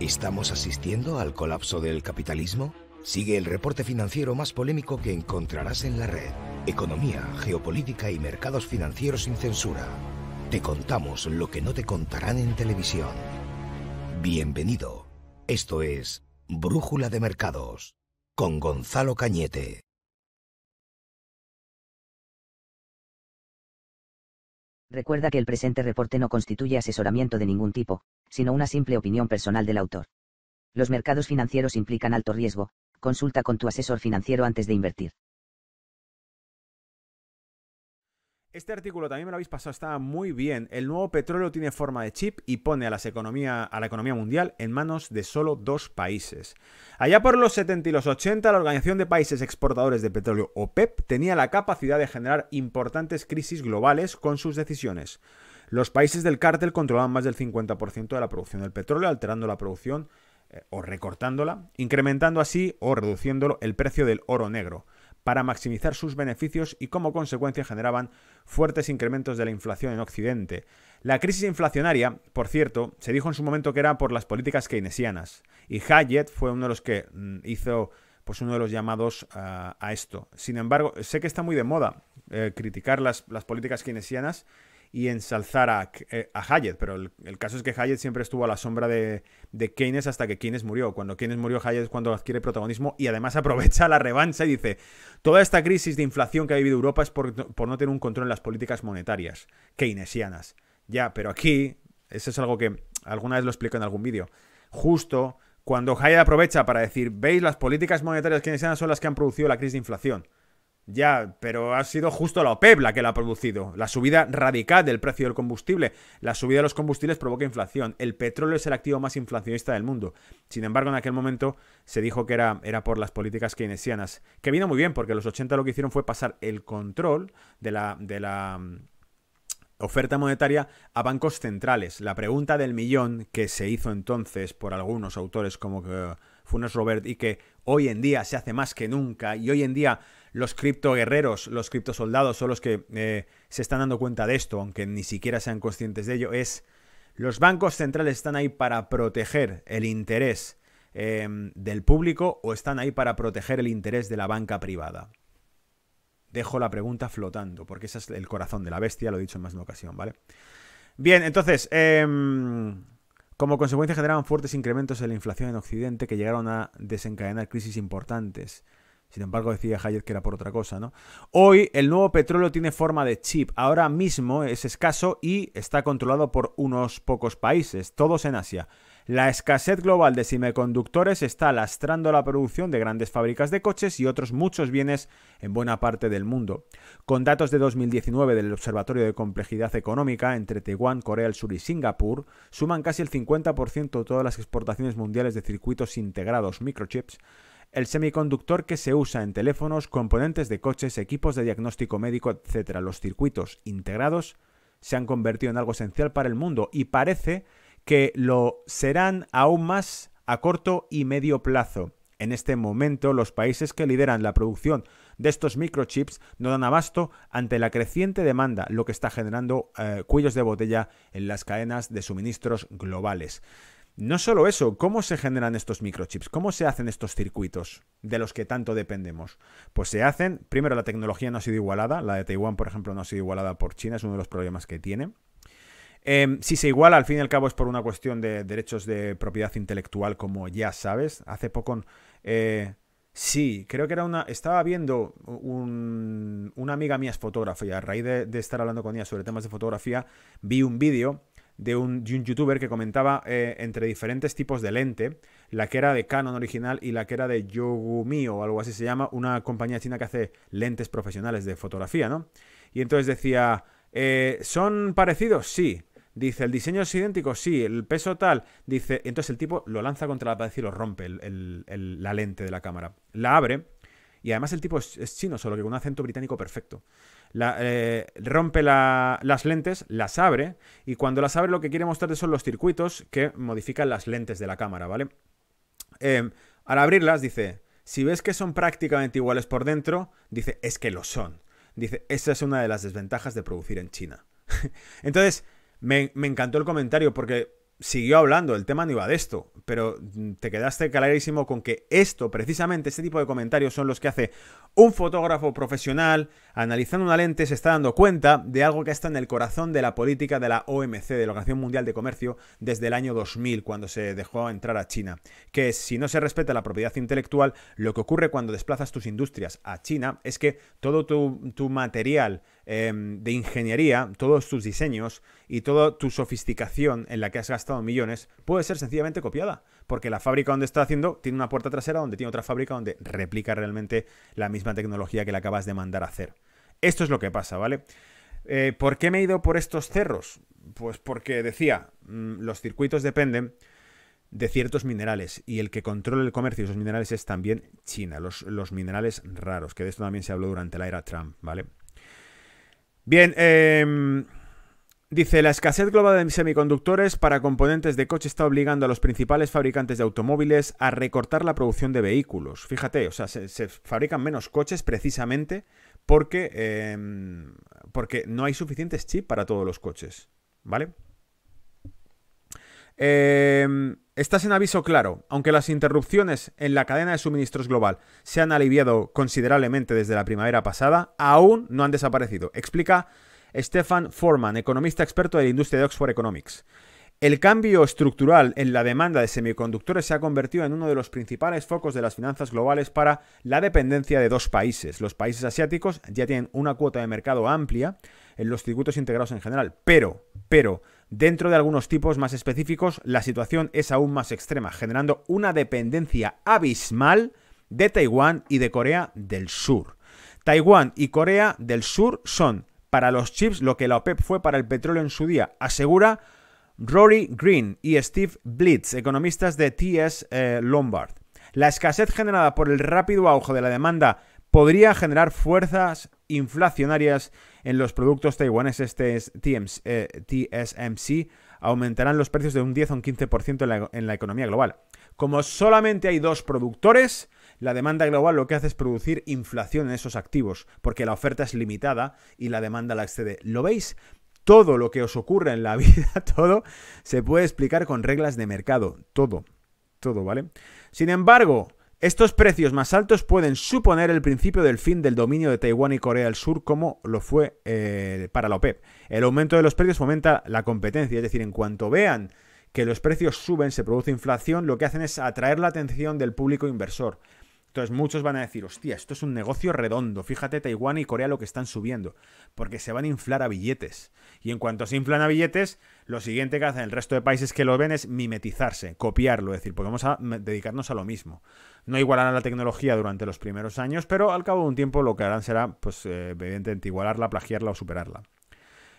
¿Estamos asistiendo al colapso del capitalismo? Sigue el reporte financiero más polémico que encontrarás en la red. Economía, geopolítica y mercados financieros sin censura. Te contamos lo que no te contarán en televisión. Bienvenido. Esto es Brújula de Mercados con Gonzalo Cañete. Recuerda que el presente reporte no constituye asesoramiento de ningún tipo, sino una simple opinión personal del autor. Los mercados financieros implican alto riesgo, consulta con tu asesor financiero antes de invertir. Este artículo también me lo habéis pasado, está muy bien. El nuevo petróleo tiene forma de chip y pone a, las economía, a la economía mundial en manos de solo dos países. Allá por los 70 y los 80, la Organización de Países Exportadores de Petróleo, OPEP, e tenía la capacidad de generar importantes crisis globales con sus decisiones. Los países del cártel controlaban más del 50% de la producción del petróleo, alterando la producción eh, o recortándola, incrementando así o reduciéndolo el precio del oro negro para maximizar sus beneficios y como consecuencia generaban fuertes incrementos de la inflación en Occidente. La crisis inflacionaria, por cierto, se dijo en su momento que era por las políticas keynesianas y Hayek fue uno de los que mm, hizo pues, uno de los llamados ah, a esto. Sin embargo, sé que está muy de moda eh, criticar las políticas keynesianas y ensalzar a, eh, Hayek, pero el, caso es que Hayek siempre estuvo a la sombra de, Keynes hasta que Keynes murió. Cuando Keynes murió, Hayek es cuando adquiere protagonismo y además aprovecha la revancha y dice, toda esta crisis de inflación que ha vivido Europa es por, por no tener un control en las políticas monetarias keynesianas. Ya, pero aquí, eso es algo que alguna vez lo explico en algún vídeo, justo cuando Hayek aprovecha para decir, veis, las políticas monetarias keynesianas son las que han producido la crisis de inflación. Ya, pero ha sido justo la OPEP e la que la ha producido. La subida radical del precio del combustible. La subida de los combustibles provoca inflación. El petróleo es el activo más inflacionista del mundo. Sin embargo, en aquel momento se dijo que era, era por las políticas keynesianas. Que vino muy bien, porque los 80 lo que hicieron fue pasar el control de la, de la mm, oferta monetaria a bancos centrales. La pregunta del millón que se hizo entonces por algunos autores como eh, Funes Robert y que hoy en día se hace más que nunca y hoy en día los guerreros, los criptosoldados son los que eh, se están dando cuenta de esto, aunque ni siquiera sean conscientes de ello, es los bancos centrales están ahí para proteger el interés em, del público o están ahí para proteger el interés de la banca privada. Dejo la pregunta flotando, porque ese es el corazón de la bestia, lo he dicho en más de una ocasión, ¿vale? Bien, entonces, em, como consecuencia generaron fuertes incrementos en la inflación en Occidente que llegaron a desencadenar crisis importantes sin embargo, decía Hayek que era por otra cosa, ¿no? Hoy el nuevo petróleo tiene forma de chip. Ahora mismo es escaso y está controlado por unos pocos países, todos en Asia. La escasez global de semiconductores está lastrando la producción de grandes fábricas de coches y otros muchos bienes en buena parte del mundo. Con datos de 2019 del Observatorio de Complejidad Económica entre Taiwán, Corea del Sur y Singapur, suman casi el 50% de todas las exportaciones mundiales de circuitos integrados microchips el semiconductor que se usa en teléfonos, componentes de coches, equipos de diagnóstico médico, etc. Los circuitos integrados se han convertido en algo esencial para el mundo y parece que lo serán aún más a corto y medio plazo. En este momento, los países que lideran la producción de estos microchips no dan abasto ante la creciente demanda, lo que está generando eh, cuellos de botella en las cadenas de suministros globales. No solo eso, ¿cómo se generan estos microchips? ¿Cómo se hacen estos circuitos de los que tanto dependemos? Pues se hacen, primero la tecnología no ha sido igualada, la de Taiwán, por ejemplo, no ha sido igualada por China, es uno de los problemas que tiene. Em, si se iguala, al fin y al cabo es por una cuestión de derechos de propiedad intelectual, como ya sabes. Hace poco, eh, sí, creo que era una... Estaba viendo una amiga mía es fotógrafa y a raíz de estar hablando con ella sobre temas de fotografía, vi un vídeo de un, de un youtuber que comentaba eh, entre diferentes tipos de lente, la que era de Canon original y la que era de Yogumi o algo así se llama, una compañía china que hace lentes profesionales de fotografía, ¿no? Y entonces decía, eh, ¿son parecidos? Sí. Dice, ¿el diseño es idéntico? Sí. ¿El peso tal? Dice, entonces el tipo lo lanza contra la pared y lo rompe el, la lente de la cámara. La abre. Y además el tipo es chino, solo que con un acento británico perfecto. Eh, rompe las lentes, las abre, y cuando las abre lo que quiere mostrarte son los circuitos que modifican las lentes de la cámara, ¿vale? Em, al abrirlas dice, si ves que son prácticamente iguales por dentro, dice, es que lo son. Dice, esa es una de las desventajas de producir en China. Entonces, me encantó el comentario porque siguió hablando, el tema no iba de esto, pero mm, te quedaste clarísimo con que esto, precisamente este tipo de comentarios son los que hace un fotógrafo profesional analizando una lente, se está dando cuenta de algo que está en el corazón de la política de la OMC, de la Organización Mundial de Comercio, desde el año 2000, cuando se dejó entrar a China, que si no se respeta la propiedad intelectual, lo que ocurre cuando desplazas tus industrias a China es que todo tu material, Em, de ingeniería, todos tus diseños y toda tu sofisticación en la que has gastado millones puede ser sencillamente copiada. Porque la fábrica donde está haciendo tiene una puerta trasera donde tiene otra fábrica donde replica realmente la misma tecnología que le acabas de mandar a hacer. Esto es lo que pasa, ¿vale? Eh, ¿Por qué me he ido por estos cerros? Pues porque decía, mm, los circuitos dependen de ciertos minerales y el que controla el comercio de esos minerales es también China, los, los, minerales raros, que de esto también se habló durante la era Trump, ¿vale? Bien, em, dice, la escasez global de semiconductores para componentes de coche está obligando a los principales fabricantes de automóviles a recortar la producción de vehículos. Fíjate, o sea, se, fabrican menos coches precisamente porque, em, porque no hay suficientes chips para todos los coches, ¿vale? Eh, Estás en aviso claro. Aunque las interrupciones en la cadena de suministros global se han aliviado considerablemente desde la primavera pasada, aún no han desaparecido. Explica Stefan Forman, economista experto de la industria de Oxford Economics. El cambio estructural en la demanda de semiconductores se ha convertido en uno de los principales focos de las finanzas globales para la dependencia de dos países. Los países asiáticos ya tienen una cuota de mercado amplia en los circuitos integrados en general, pero, pero, Dentro de algunos tipos más específicos, la situación es aún más extrema, generando una dependencia abismal de Taiwán y de Corea del Sur. Taiwán y Corea del Sur son para los chips lo que la OPEP fue para el petróleo en su día, asegura Rory Green y Steve Blitz, economistas de TS eh, Lombard. La escasez generada por el rápido auge de la demanda podría generar fuerzas inflacionarias en los productos taiwaneses TSMC, eh, aumentarán los precios de un 10 o un 15% en la, en la economía global. Como solamente hay dos productores, la demanda global lo que hace es producir inflación en esos activos, porque la oferta es limitada y la demanda la excede. ¿Lo veis? Todo lo que os ocurre en la vida, todo, se puede explicar con reglas de mercado. Todo. Todo, ¿vale? Sin embargo, estos precios más altos pueden suponer el principio del fin del dominio de Taiwán y Corea del Sur como lo fue eh, para la OPEP. El aumento de los precios fomenta la competencia, es decir, en cuanto vean que los precios suben, se produce inflación, lo que hacen es atraer la atención del público inversor. Entonces muchos van a decir, hostia, esto es un negocio redondo, fíjate Taiwán y Corea lo que están subiendo, porque se van a inflar a billetes. Y en cuanto se inflan a billetes, lo siguiente que hacen el resto de países que lo ven es mimetizarse, copiarlo, es decir, podemos pues a dedicarnos a lo mismo. No igualarán la tecnología durante los primeros años, pero al cabo de un tiempo lo que harán será, pues, eh, evidentemente, igualarla, plagiarla o superarla.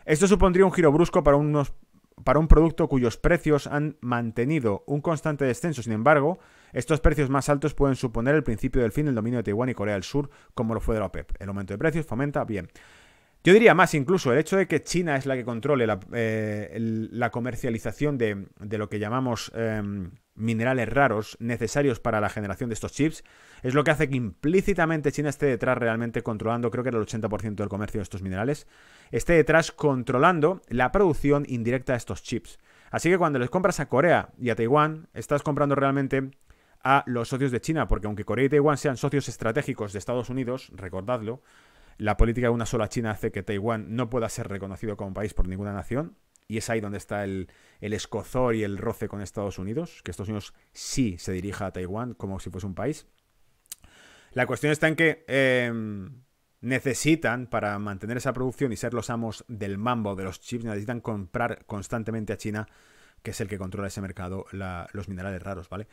Esto supondría un giro brusco para unos para un producto cuyos precios han mantenido un constante descenso. Sin embargo, estos precios más altos pueden suponer el principio del fin del dominio de Taiwán y Corea del Sur, como lo fue de la OPEP. El aumento de precios fomenta bien. Yo diría más incluso el hecho de que China es la que controle la, eh, comercialización de, lo que llamamos... Em, minerales raros necesarios para la generación de estos chips, es lo que hace que implícitamente China esté detrás realmente controlando, creo que era el 80% del comercio de estos minerales, esté detrás controlando la producción indirecta de estos chips. Así que cuando les compras a Corea y a Taiwán, estás comprando realmente a los socios de China, porque aunque Corea y Taiwán sean socios estratégicos de Estados Unidos, recordadlo, la política de una sola China hace que Taiwán no pueda ser reconocido como país por ninguna nación, y es ahí donde está el, escozor y el roce con Estados Unidos, que Estados Unidos sí se dirija a Taiwán como si fuese un país. La cuestión está en que em, necesitan, para mantener esa producción y ser los amos del mambo de los chips, necesitan comprar constantemente a China, que es el que controla ese mercado, los minerales raros, ¿vale?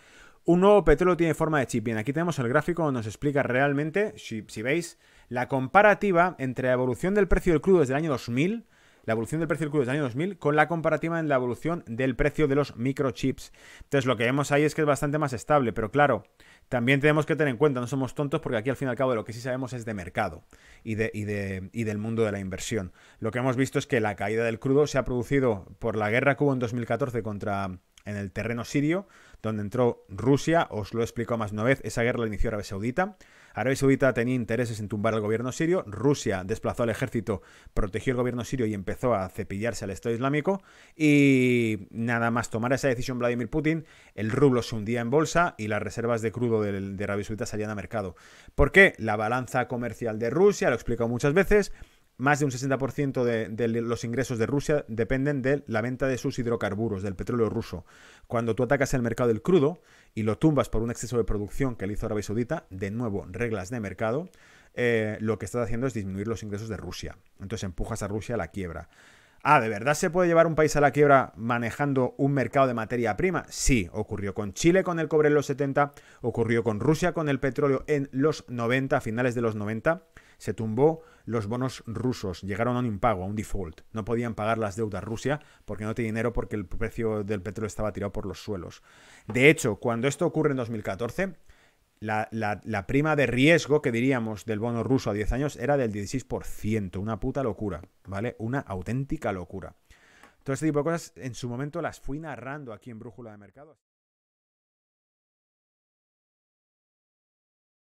Un nuevo petróleo tiene forma de chip. Bien, aquí tenemos el gráfico donde nos explica realmente, si, si veis, la comparativa entre la evolución del precio del crudo desde el año 2000 la evolución del precio del crudo del año 2000 con la comparativa en la evolución del precio de los microchips. Entonces lo que vemos ahí es que es bastante más estable, pero claro, también tenemos que tener en cuenta, no somos tontos porque aquí al fin y al cabo lo que sí sabemos es de mercado y, de, del mundo de la inversión. Lo que hemos visto es que la caída del crudo se ha producido por la guerra que en 2014 contra en el terreno sirio, donde entró Rusia, os lo explico más una vez, esa guerra la inició Arabia Saudita. Arabia Saudita tenía intereses en tumbar al gobierno sirio, Rusia desplazó al ejército, protegió el gobierno sirio y empezó a cepillarse al Estado Islámico y nada más tomar esa decisión Vladimir Putin, el rublo se hundía en bolsa y las reservas de crudo de, de Arabia Saudita salían a mercado. ¿Por qué? La balanza comercial de Rusia, lo he explicado muchas veces, más de un 60% de, de, los ingresos de Rusia dependen de la venta de sus hidrocarburos, del petróleo ruso. Cuando tú atacas el mercado del crudo y lo tumbas por un exceso de producción que le hizo Arabia Saudita, de nuevo, reglas de mercado, eh, lo que estás haciendo es disminuir los ingresos de Rusia. Entonces empujas a Rusia a la quiebra. Ah, ¿de verdad se puede llevar un país a la quiebra manejando un mercado de materia prima? Sí, ocurrió con Chile con el cobre en los 70, ocurrió con Rusia con el petróleo en los 90, a finales de los 90. Se tumbó los bonos rusos llegaron a un impago, a un default. No podían pagar las deudas Rusia porque no tenía dinero porque el precio del petróleo estaba tirado por los suelos. De hecho, cuando esto ocurre en 2014, la, la, la prima de riesgo que diríamos del bono ruso a 10 años era del 16%. Una puta locura, ¿vale? Una auténtica locura. Todo este tipo de cosas en su momento las fui narrando aquí en Brújula de Mercados.